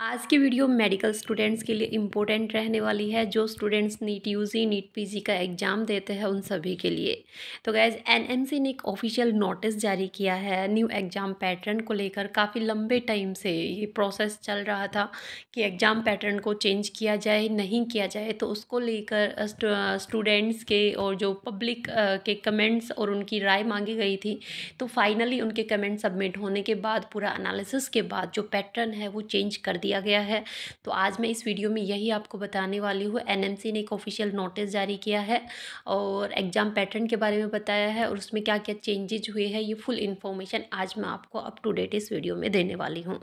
आज की video medical students के लिए इम्पोर्टेंट रहने वाली है जो students NEET UG NEET PG का एग्ज़ाम देते हैं उन सभी के लिए तो गैज़ एनएमसी ने एक ऑफिशियल नोटिस जारी किया है न्यू एग्ज़ाम पैटर्न को लेकर काफ़ी लंबे टाइम से ये प्रोसेस चल रहा था कि एग्ज़ाम पैटर्न को चेंज किया जाए नहीं किया जाए तो उसको लेकर स्टूडेंट्स के और जो पब्लिक के कमेंट्स और उनकी राय मांगी गई थी तो फाइनली उनके कमेंट सबमिट होने के बाद पूरा अनालिसिस के बाद जो पैटर्न है वो चेंज कर दिया गया है तो आज मैं इस वीडियो में यही आपको बताने वाली हूँ एनएमसी ने एक ऑफिशियल नोटिस जारी किया है और एग्ज़ाम पैटर्न के बारे में बताया है और उसमें क्या क्या चेंजेज हुए हैं ये फुल इन्फॉर्मेशन आज मैं आपको अप टू डेट इस वीडियो में देने वाली हूँ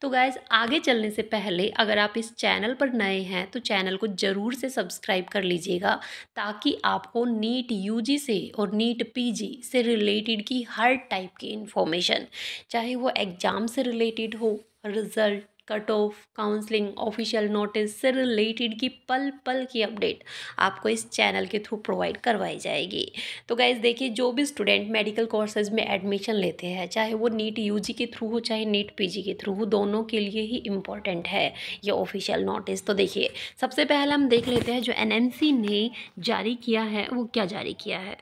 तो गाइज़ आगे चलने से पहले अगर आप इस चैनल पर नए हैं तो चैनल को ज़रूर से सब्सक्राइब कर लीजिएगा ताकि आपको नीट यू से और नीट पी से रिलेटेड की हर टाइप की इन्फॉर्मेशन चाहे वो एग्ज़ाम से रिलेटेड हो result cut off counselling official notice से रिलेटेड की पल पल की अपडेट आपको इस चैनल के थ्रू प्रोवाइड करवाई जाएगी तो गाइज देखिए जो भी स्टूडेंट मेडिकल कोर्सेज में एडमिशन लेते हैं चाहे वो नीट यूजी के थ्रू हो चाहे नीट पीजी के थ्रू हो दोनों के लिए ही इम्पॉर्टेंट है ये ऑफिशियल नोटिस तो देखिए सबसे पहले हम देख लेते हैं जो एन ने जारी किया है वो क्या जारी किया है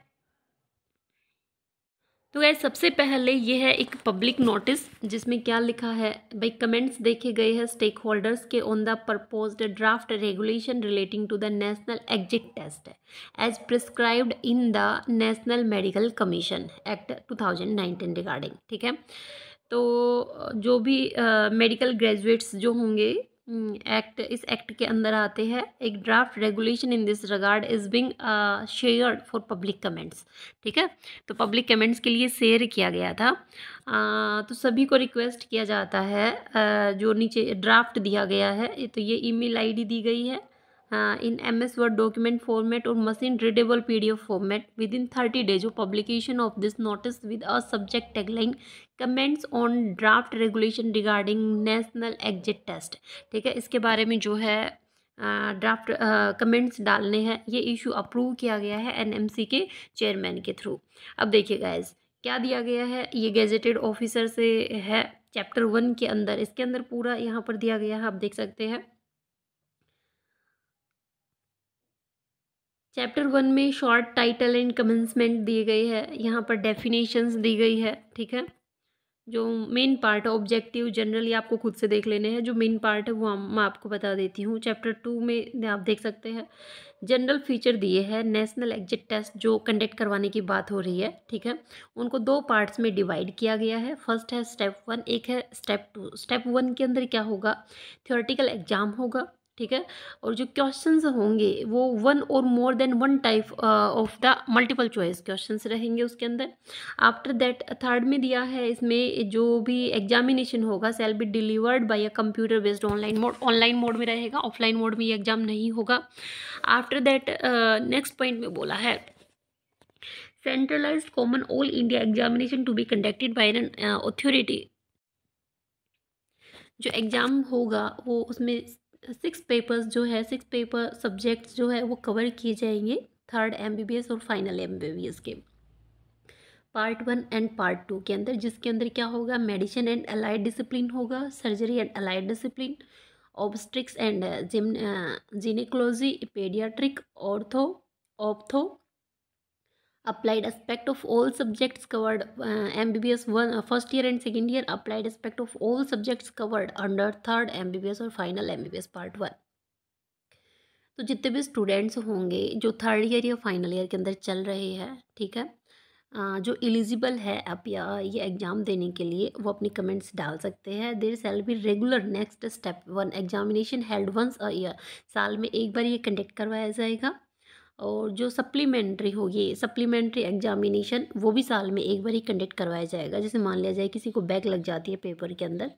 तो गैस सबसे पहले ये है एक पब्लिक नोटिस जिसमें क्या लिखा है भाई कमेंट्स देखे गए हैं स्टेक होल्डर्स के on the proposed draft regulation relating to the national exit test as prescribed in the national medical commission act 2019 regarding ठीक है तो जो भी मेडिकल uh, ग्रेजुएट्स जो होंगे एक्ट हम्म, इस एक्ट के अंदर आते हैं एक draft regulation in this regard is being shared for public comments ठीक है तो पब्लिक कमेंट्स के लिए शेयर किया गया था uh, तो सभी को रिक्वेस्ट किया जाता है uh, जो नीचे ड्राफ्ट दिया गया है तो ये ईमेल आईडी दी गई है in M S word document format और machine readable P D F format within thirty days of publication of this notice with a subject tagline comments on draft regulation regarding national exit test ठीक है इसके बारे में जो है draft comments डालने हैं ये इशू अप्रूव किया गया है एन एम सी के चेयरमैन के थ्रू अब देखिए गाइज क्या दिया गया है ये गेजेटेड ऑफिसर से है चैप्टर वन के अंदर इसके अंदर पूरा यहाँ पर दिया गया है आप देख सकते हैं चैप्टर वन में शॉर्ट टाइटल एंड कमेंसमेंट दी गई है यहाँ पर डेफिनेशंस दी गई है ठीक है जो मेन पार्ट है ऑब्जेक्टिव जनरली आपको खुद से देख लेने हैं जो मेन पार्ट है वो मैं आपको बता देती हूँ चैप्टर टू में आप देख सकते हैं जनरल फीचर दिए हैं नेशनल एग्जिट टेस्ट जो कंडक्ट करवाने की बात हो रही है ठीक है उनको दो पार्ट्स में डिवाइड किया गया है फर्स्ट है स्टेप वन एक है स्टेप टू स्टेप वन के अंदर क्या होगा थियोरटिकल एग्जाम होगा ठीक है और जो क्वेश्चंस होंगे वो वन और more than one type of the multiple choice questions रहेंगे उसके अंदर आफ्टर दैट थर्ड में दिया है इसमें जो भी एग्जामिनेशन होगा shall be delivered by a computer based online mode online mode में रहेगा ऑफलाइन मोड में ये एग्जाम नहीं होगा आफ्टर दैट नेक्स्ट पॉइंट में बोला है centralised common all India examination to be conducted by an uh, जो एग्ज़ाम होगा वो उसमें सिक्स पेपर्स जो है सिक्स पेपर सब्जेक्ट्स जो है वो कवर किए जाएंगे थर्ड एमबीबीएस और फाइनल एमबीबीएस के part one and part two के अंदर जिसके अंदर क्या होगा मेडिसिन एंड अलाइड डिसिप्लिन होगा surgery and allied discipline obstetrics and gynaecology paediatric ortho ophtho aspect of all subjects covered M B B S one first year and second year applied aspect of all subjects covered under third M B B S और final M B S part one तो जितने भी students होंगे जो third year या final year के अंदर चल रहे हैं ठीक है जो एलिजिबल है आप या ये एग्ज़ाम देने के लिए वो अपनी कमेंट्स डाल सकते हैं there shall be regular next step one examination held once a year साल में एक बार ये कंडक्ट करवाया जाएगा और जो सप्लीमेंट्री होगी सप्लीमेंट्री एग्जामिनेशन वो भी साल में एक बार ही कंडक्ट करवाया जाएगा जैसे मान लिया जाए किसी को बैक लग जाती है पेपर के अंदर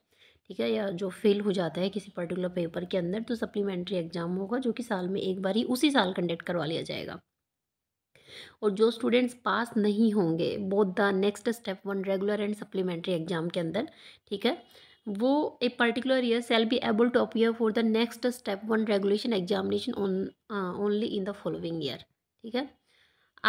ठीक है या जो फेल हो जाता है किसी पर्टिकुलर पेपर के अंदर तो सप्लीमेंट्री एग्ज़ाम होगा जो कि साल में एक बार ही उसी साल कंडक्ट करवा लिया जाएगा और जो स्टूडेंट्स पास नहीं होंगे both the next step one regular and supplementary exam के अंदर ठीक है वो a particular year shall be able to appear for the next step one regulation examination only in the following year ठीक है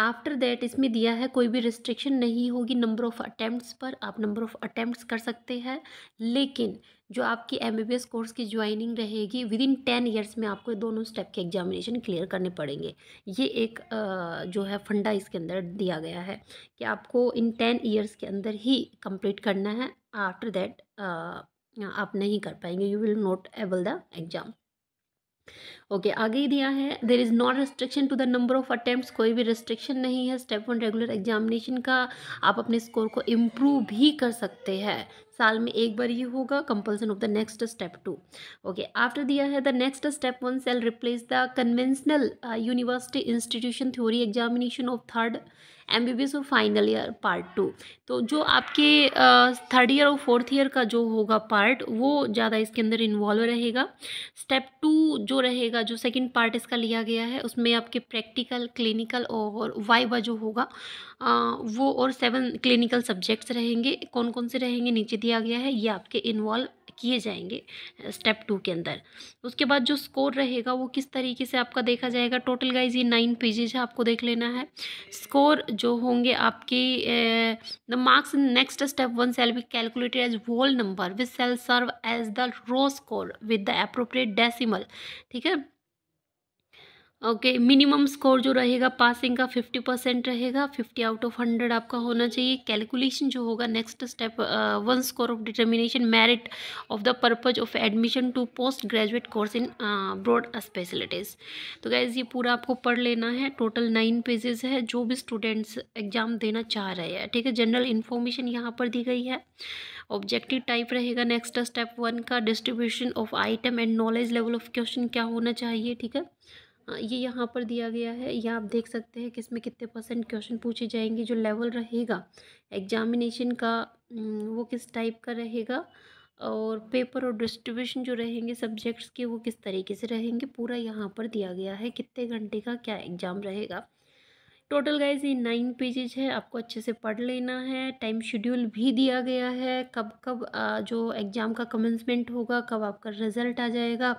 after that इसमें दिया है कोई भी रिस्ट्रिक्शन नहीं होगी नंबर ऑफ़ अटैम्प्ट पर आप नंबर ऑफ़ अटैम्प्ट कर सकते हैं लेकिन जो आपकी एम बी एस कोर्स की ज्वाइनिंग रहेगी विद इन टेन ईयर्स में आपको दोनों स्टेप के एग्जामिनेशन क्लियर करने पड़ेंगे ये एक uh, जो है फंडा इसके अंदर दिया गया है कि आपको इन टेन ईयर्स के अंदर ही कंप्लीट करना है आफ्टर दैट आप नहीं कर पाएंगे you will not able the exam okay आगे दिया है there is not restriction to the number of attempt कोई भी रिस्ट्रिक्शन नहीं है स्टेप वन रेगुलर एग्जामिनेशन का आप अपने स्कोर को इम्प्रूव भी कर सकते हैं साल में एक बार ये होगा compulsion of the next step two okay after दिया है the next step one shall replace the conventional university institution theory examination of third M B B S और फाइनल ईयर पार्ट टू तो जो आपके थर्ड ईयर और fourth year का जो होगा पार्ट वो ज़्यादा इसके अंदर इन्वॉल्व रहेगा स्टेप टू जो रहेगा जो सेकंड पार्ट इसका लिया गया है उसमें आपके प्रैक्टिकल क्लिनिकल और वाइवा जो होगा आ, वो और सेवन क्लिनिकल सब्जेक्ट्स रहेंगे कौन कौन से रहेंगे नीचे दिया गया है ये आपके इन्वॉल्व किए जाएंगे स्टेप टू के अंदर उसके बाद जो स्कोर रहेगा वो किस तरीके से आपका देखा जाएगा टोटल गाइज ये नाइन पेजेज है आपको देख लेना है स्कोर जो होंगे आपके the marks next step one shall be calculated as whole number with shall serve as the raw score with the appropriate decimal ठीक है ओके मिनिमम स्कोर जो रहेगा पासिंग का फिफ्टी परसेंट रहेगा फिफ्टी आउट ऑफ हंड्रेड आपका होना चाहिए calculation जो होगा next step one score of determination merit of the purpose of admission to post graduate course in broad specialities तो गैज़ ये पूरा आपको पढ़ लेना है टोटल नाइन पेजेस है जो भी स्टूडेंट्स एग्ज़ाम देना चाह रहे हैं ठीक है जनरल इन्फॉर्मेशन यहाँ पर दी गई है ऑब्जेक्टिव टाइप रहेगा नेक्स्ट स्टेप वन का distribution of item and knowledge level of question क्या होना चाहिए ठीक है हाँ, ये यहाँ पर दिया गया है या आप देख सकते हैं कि इसमें कितने परसेंट क्वेश्चन पूछे जाएंगे जो लेवल रहेगा एग्जामिनेशन का हम्म, वो किस टाइप का रहेगा और पेपर और डिस्ट्रीब्यूशन जो रहेंगे सब्जेक्ट्स के वो किस तरीके से रहेंगे पूरा यहाँ पर दिया गया है कितने घंटे का क्या एग्ज़ाम रहेगा टोटल गाइज ये नाइन पेजेज है आपको अच्छे से पढ़ लेना है टाइम शेड्यूल भी दिया गया है कब कब जो एग्ज़ाम का कमेंसमेंट होगा कब आपका रिज़ल्ट आ जाएगा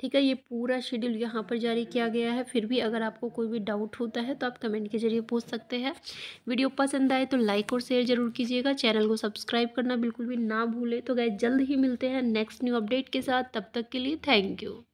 ठीक है ये पूरा शेड्यूल यहाँ पर जारी किया गया है फिर भी अगर आपको कोई भी डाउट होता है तो आप कमेंट के जरिए पूछ सकते हैं वीडियो पसंद आए तो लाइक और शेयर ज़रूर कीजिएगा चैनल को सब्सक्राइब करना बिल्कुल भी ना भूलें तो गाइज जल्द ही मिलते हैं नेक्स्ट न्यू अपडेट के साथ तब तक के लिए थैंक यू